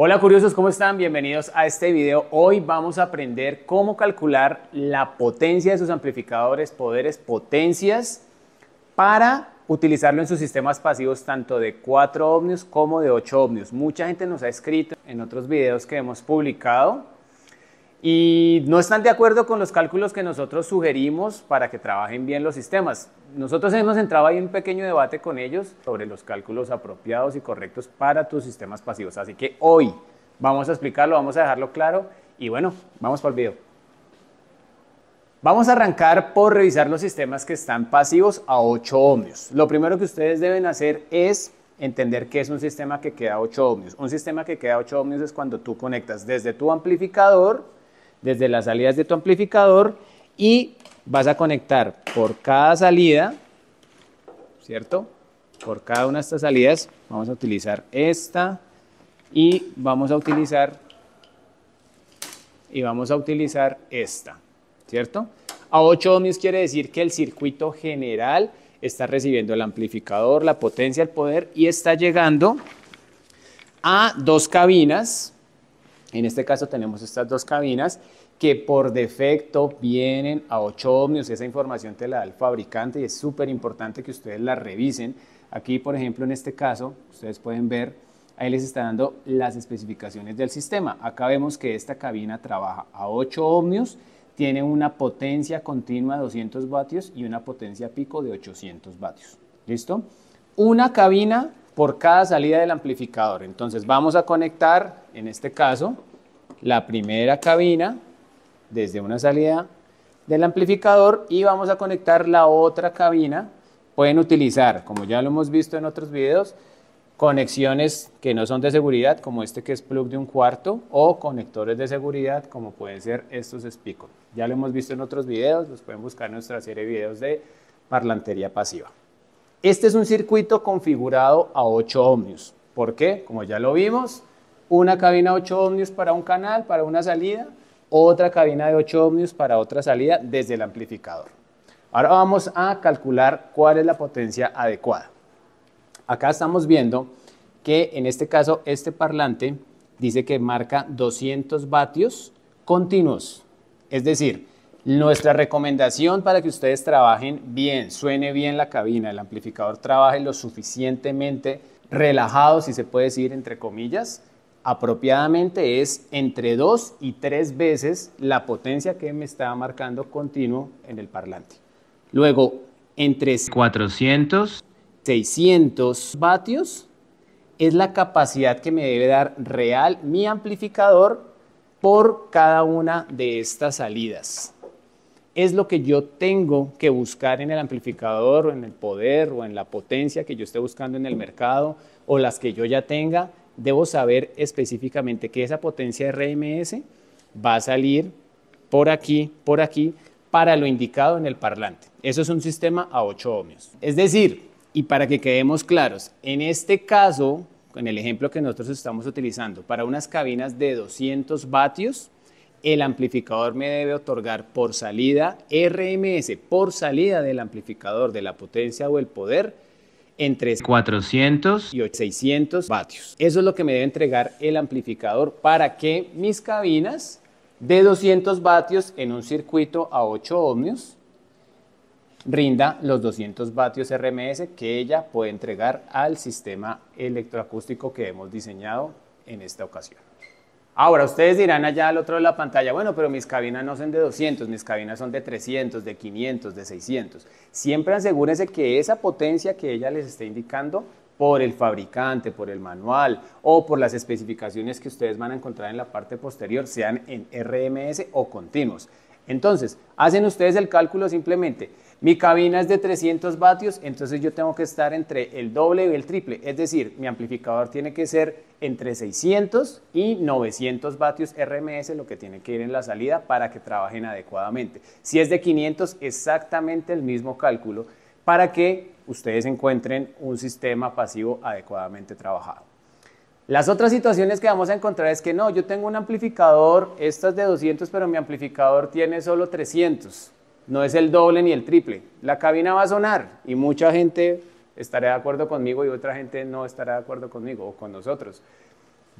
Hola curiosos, ¿cómo están? Bienvenidos a este video. Hoy vamos a aprender cómo calcular la potencia de sus amplificadores, poderes, potencias para utilizarlo en sus sistemas pasivos tanto de 4 ohmios como de 8 ohmios. Mucha gente nos ha escrito en otros videos que hemos publicado y no están de acuerdo con los cálculos que nosotros sugerimos para que trabajen bien los sistemas. Nosotros hemos entrado ahí en un pequeño debate con ellos sobre los cálculos apropiados y correctos para tus sistemas pasivos. Así que hoy vamos a explicarlo, vamos a dejarlo claro y bueno, vamos para el video. Vamos a arrancar por revisar los sistemas que están pasivos a 8 ohmios. Lo primero que ustedes deben hacer es entender qué es un sistema que queda a 8 ohmios. Un sistema que queda a 8 ohmios es cuando tú conectas desde tu amplificador desde las salidas de tu amplificador y vas a conectar por cada salida, ¿cierto? Por cada una de estas salidas vamos a utilizar esta y vamos a utilizar y vamos a utilizar esta, ¿cierto? A 8 ohmios quiere decir que el circuito general está recibiendo el amplificador, la potencia, el poder y está llegando a dos cabinas, en este caso tenemos estas dos cabinas que por defecto vienen a 8 ohmios. Esa información te la da el fabricante y es súper importante que ustedes la revisen. Aquí, por ejemplo, en este caso, ustedes pueden ver, ahí les está dando las especificaciones del sistema. Acá vemos que esta cabina trabaja a 8 ohmios, tiene una potencia continua de 200 vatios y una potencia pico de 800 vatios. ¿Listo? Una cabina por cada salida del amplificador. Entonces vamos a conectar, en este caso, la primera cabina desde una salida del amplificador y vamos a conectar la otra cabina. Pueden utilizar, como ya lo hemos visto en otros videos, conexiones que no son de seguridad, como este que es plug de un cuarto, o conectores de seguridad, como pueden ser estos Spico. Ya lo hemos visto en otros videos, los pueden buscar en nuestra serie de videos de parlantería pasiva. Este es un circuito configurado a 8 ohmios. ¿Por qué? Como ya lo vimos, una cabina 8 ohmios para un canal, para una salida, otra cabina de 8 ohmios para otra salida desde el amplificador. Ahora vamos a calcular cuál es la potencia adecuada. Acá estamos viendo que en este caso este parlante dice que marca 200 vatios continuos. Es decir, nuestra recomendación para que ustedes trabajen bien, suene bien la cabina, el amplificador trabaje lo suficientemente relajado, si se puede decir entre comillas, apropiadamente es entre dos y tres veces la potencia que me está marcando continuo en el parlante. Luego, entre 400 600 vatios es la capacidad que me debe dar real mi amplificador por cada una de estas salidas es lo que yo tengo que buscar en el amplificador o en el poder o en la potencia que yo esté buscando en el mercado o las que yo ya tenga, debo saber específicamente que esa potencia RMS va a salir por aquí, por aquí, para lo indicado en el parlante. Eso es un sistema a 8 ohmios. Es decir, y para que quedemos claros, en este caso, en el ejemplo que nosotros estamos utilizando, para unas cabinas de 200 vatios, el amplificador me debe otorgar por salida RMS, por salida del amplificador de la potencia o el poder, entre 400 y 600 vatios. Eso es lo que me debe entregar el amplificador para que mis cabinas de 200 vatios en un circuito a 8 ohmios rinda los 200 vatios RMS que ella puede entregar al sistema electroacústico que hemos diseñado en esta ocasión. Ahora, ustedes dirán allá al otro de la pantalla, bueno, pero mis cabinas no son de 200, mis cabinas son de 300, de 500, de 600. Siempre asegúrense que esa potencia que ella les esté indicando por el fabricante, por el manual o por las especificaciones que ustedes van a encontrar en la parte posterior, sean en RMS o continuos. Entonces, hacen ustedes el cálculo simplemente. Mi cabina es de 300 vatios, entonces yo tengo que estar entre el doble y el triple, es decir, mi amplificador tiene que ser entre 600 y 900 vatios RMS, lo que tiene que ir en la salida para que trabajen adecuadamente. Si es de 500, exactamente el mismo cálculo para que ustedes encuentren un sistema pasivo adecuadamente trabajado. Las otras situaciones que vamos a encontrar es que no, yo tengo un amplificador, estas es de 200, pero mi amplificador tiene solo 300 no es el doble ni el triple. La cabina va a sonar y mucha gente estará de acuerdo conmigo y otra gente no estará de acuerdo conmigo o con nosotros.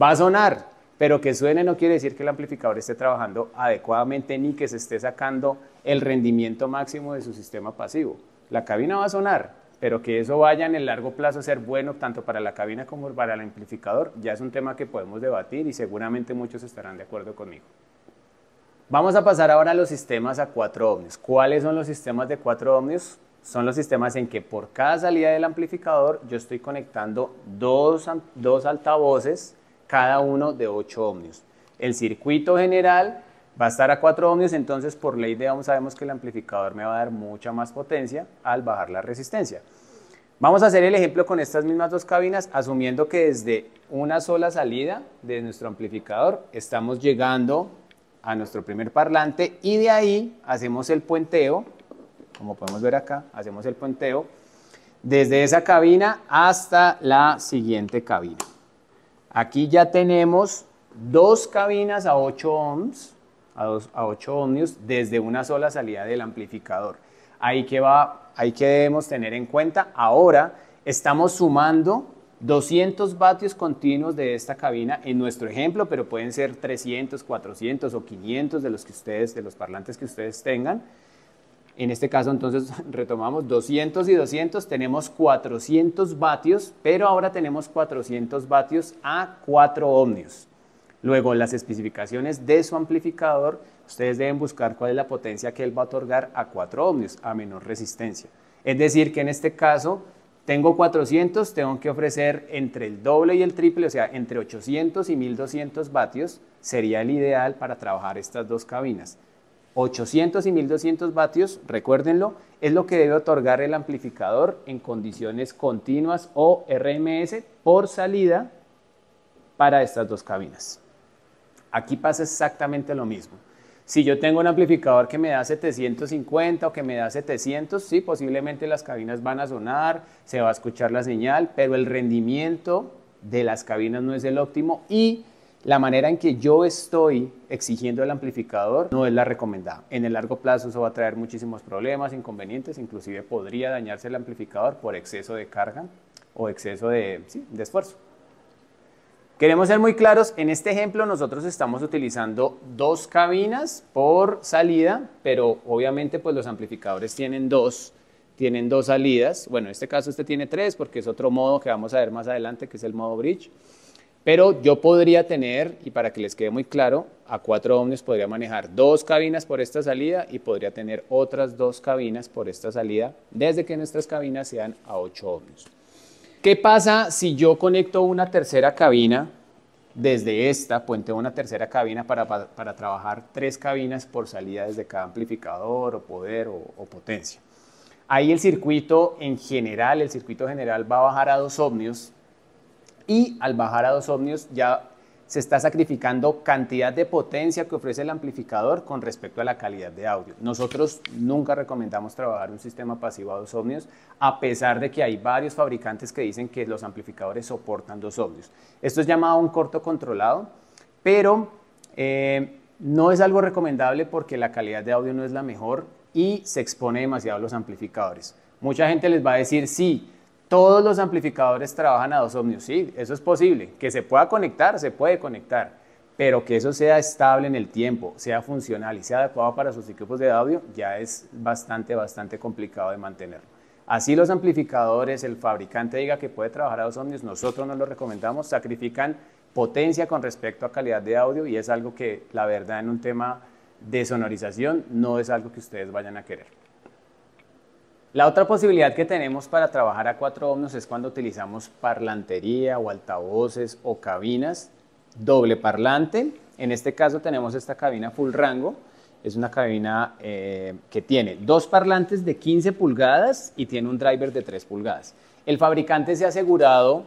Va a sonar, pero que suene no quiere decir que el amplificador esté trabajando adecuadamente ni que se esté sacando el rendimiento máximo de su sistema pasivo. La cabina va a sonar, pero que eso vaya en el largo plazo a ser bueno tanto para la cabina como para el amplificador, ya es un tema que podemos debatir y seguramente muchos estarán de acuerdo conmigo. Vamos a pasar ahora a los sistemas a 4 ohmios. ¿Cuáles son los sistemas de cuatro ohmios? Son los sistemas en que por cada salida del amplificador yo estoy conectando dos, dos altavoces, cada uno de 8 ohmios. El circuito general va a estar a 4 ohmios, entonces por ley de Ohm sabemos que el amplificador me va a dar mucha más potencia al bajar la resistencia. Vamos a hacer el ejemplo con estas mismas dos cabinas, asumiendo que desde una sola salida de nuestro amplificador estamos llegando a nuestro primer parlante y de ahí hacemos el puenteo, como podemos ver acá, hacemos el puenteo desde esa cabina hasta la siguiente cabina. Aquí ya tenemos dos cabinas a 8 ohms, a, 8 ohmios, desde una sola salida del amplificador. Ahí que, va, ahí que debemos tener en cuenta, ahora estamos sumando 200 vatios continuos de esta cabina en nuestro ejemplo, pero pueden ser 300, 400 o 500 de los que ustedes, de los parlantes que ustedes tengan. En este caso entonces retomamos 200 y 200, tenemos 400 vatios, pero ahora tenemos 400 vatios a 4 ohmios. Luego las especificaciones de su amplificador, ustedes deben buscar cuál es la potencia que él va a otorgar a 4 ohmios, a menor resistencia. Es decir, que en este caso tengo 400, tengo que ofrecer entre el doble y el triple, o sea, entre 800 y 1200 vatios sería el ideal para trabajar estas dos cabinas. 800 y 1200 vatios, recuérdenlo, es lo que debe otorgar el amplificador en condiciones continuas o RMS por salida para estas dos cabinas. Aquí pasa exactamente lo mismo. Si yo tengo un amplificador que me da 750 o que me da 700, sí, posiblemente las cabinas van a sonar, se va a escuchar la señal, pero el rendimiento de las cabinas no es el óptimo y la manera en que yo estoy exigiendo el amplificador no es la recomendada. En el largo plazo eso va a traer muchísimos problemas, inconvenientes, inclusive podría dañarse el amplificador por exceso de carga o exceso de, de esfuerzo. Queremos ser muy claros, en este ejemplo nosotros estamos utilizando dos cabinas por salida, pero obviamente pues los amplificadores tienen dos, tienen dos salidas. Bueno, en este caso este tiene tres porque es otro modo que vamos a ver más adelante, que es el modo bridge. Pero yo podría tener, y para que les quede muy claro, a 4 ohmios podría manejar dos cabinas por esta salida y podría tener otras dos cabinas por esta salida, desde que nuestras cabinas sean a 8 ohmios. ¿Qué pasa si yo conecto una tercera cabina desde esta, puenteo una tercera cabina para, trabajar tres cabinas por salida desde cada amplificador o poder o, o potencia? Ahí el circuito en general, el circuito general va a bajar a dos ohmios y al bajar a dos ohmios ya se está sacrificando cantidad de potencia que ofrece el amplificador con respecto a la calidad de audio. Nosotros nunca recomendamos trabajar un sistema pasivo a dos ohmios, a pesar de que hay varios fabricantes que dicen que los amplificadores soportan dos ohmios. Esto es llamado un corto controlado, pero eh, no es algo recomendable porque la calidad de audio no es la mejor y se expone demasiado los amplificadores. Mucha gente les va a decir, sí, todos los amplificadores trabajan a dos ohmios. Sí, eso es posible. Que se pueda conectar, se puede conectar. Pero que eso sea estable en el tiempo, sea funcional y sea adecuado para sus equipos de audio, ya es bastante, bastante complicado de mantenerlo. Así los amplificadores, el fabricante diga que puede trabajar a dos ohmios, nosotros no lo recomendamos, sacrifican potencia con respecto a calidad de audio y es algo que la verdad en un tema de sonorización no es algo que ustedes vayan a querer. La otra posibilidad que tenemos para trabajar a cuatro ohmios es cuando utilizamos parlantería o altavoces o cabinas doble parlante. En este caso tenemos esta cabina full rango. Es una cabina eh, que tiene dos parlantes de 15 pulgadas y tiene un driver de 3 pulgadas. El fabricante se ha asegurado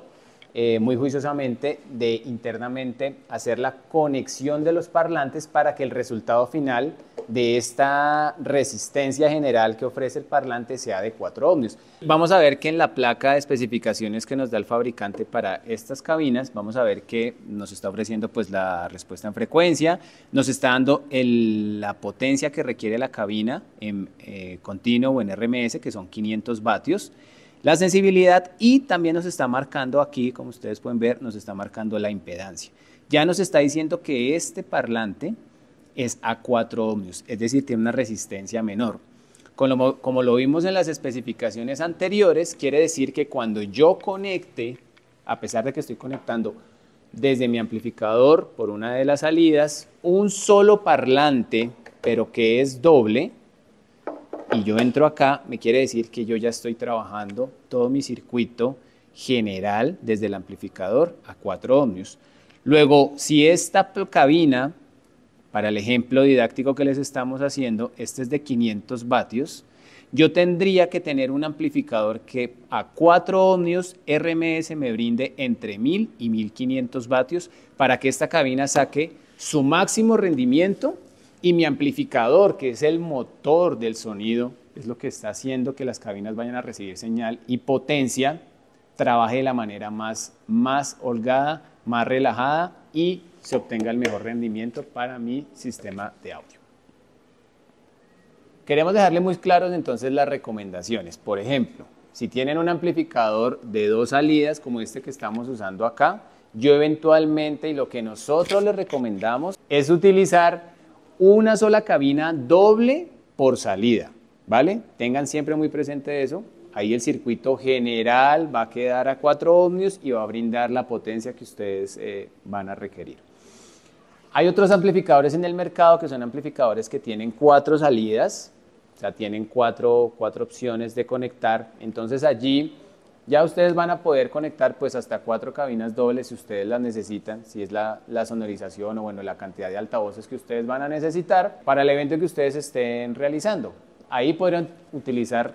eh, muy juiciosamente de internamente hacer la conexión de los parlantes para que el resultado final de esta resistencia general que ofrece el parlante sea de 4 ohmios. Vamos a ver que en la placa de especificaciones que nos da el fabricante para estas cabinas, vamos a ver que nos está ofreciendo pues la respuesta en frecuencia, nos está dando la potencia que requiere la cabina en eh, continuo o en RMS, que son 500 vatios la sensibilidad y también nos está marcando aquí, como ustedes pueden ver, nos está marcando la impedancia. Ya nos está diciendo que este parlante es a 4 ohmios, es decir, tiene una resistencia menor. Como, lo vimos en las especificaciones anteriores, quiere decir que cuando yo conecte, a pesar de que estoy conectando desde mi amplificador por una de las salidas, un solo parlante, pero que es doble, y yo entro acá, me quiere decir que yo ya estoy trabajando todo mi circuito general desde el amplificador a 4 ohmios. Luego, si esta cabina para el ejemplo didáctico que les estamos haciendo, este es de 500 vatios. Yo tendría que tener un amplificador que a 4 ohmios RMS me brinde entre 1000 y 1500 vatios para que esta cabina saque su máximo rendimiento y mi amplificador, que es el motor del sonido, es lo que está haciendo que las cabinas vayan a recibir señal y potencia, trabaje de la manera más, más holgada, más relajada y se obtenga el mejor rendimiento para mi sistema de audio. Queremos dejarle muy claros entonces las recomendaciones. Por ejemplo, si tienen un amplificador de dos salidas como este que estamos usando acá, yo eventualmente y lo que nosotros les recomendamos es utilizar una sola cabina doble por salida, ¿vale? Tengan siempre muy presente eso. Ahí el circuito general va a quedar a 4 ohmios y va a brindar la potencia que ustedes eh, van a requerir. Hay otros amplificadores en el mercado que son amplificadores que tienen cuatro salidas, o sea, tienen cuatro, cuatro opciones de conectar. Entonces allí ya ustedes van a poder conectar pues hasta cuatro cabinas dobles si ustedes las necesitan, si es la, la, sonorización o bueno, la cantidad de altavoces que ustedes van a necesitar para el evento que ustedes estén realizando. Ahí podrían utilizar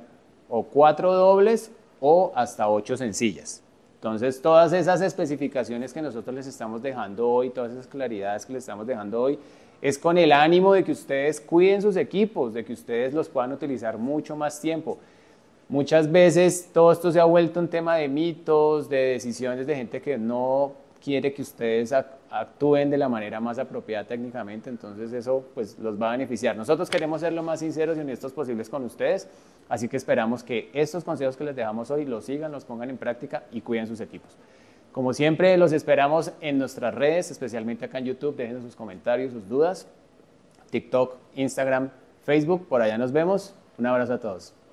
o cuatro dobles o hasta ocho sencillas. Entonces, todas esas especificaciones que nosotros les estamos dejando hoy, todas esas claridades que les estamos dejando hoy, es con el ánimo de que ustedes cuiden sus equipos, de que ustedes los puedan utilizar mucho más tiempo. Muchas veces todo esto se ha vuelto un tema de mitos, de decisiones de gente que no quiere que ustedes actúen de la manera más apropiada técnicamente, entonces eso pues los va a beneficiar. Nosotros queremos ser lo más sinceros y honestos posibles con ustedes, así que esperamos que estos consejos que les dejamos hoy los sigan, los pongan en práctica y cuiden sus equipos. Como siempre, los esperamos en nuestras redes, especialmente acá en YouTube, dejen sus comentarios, sus dudas, TikTok, Instagram, Facebook, por allá nos vemos. Un abrazo a todos.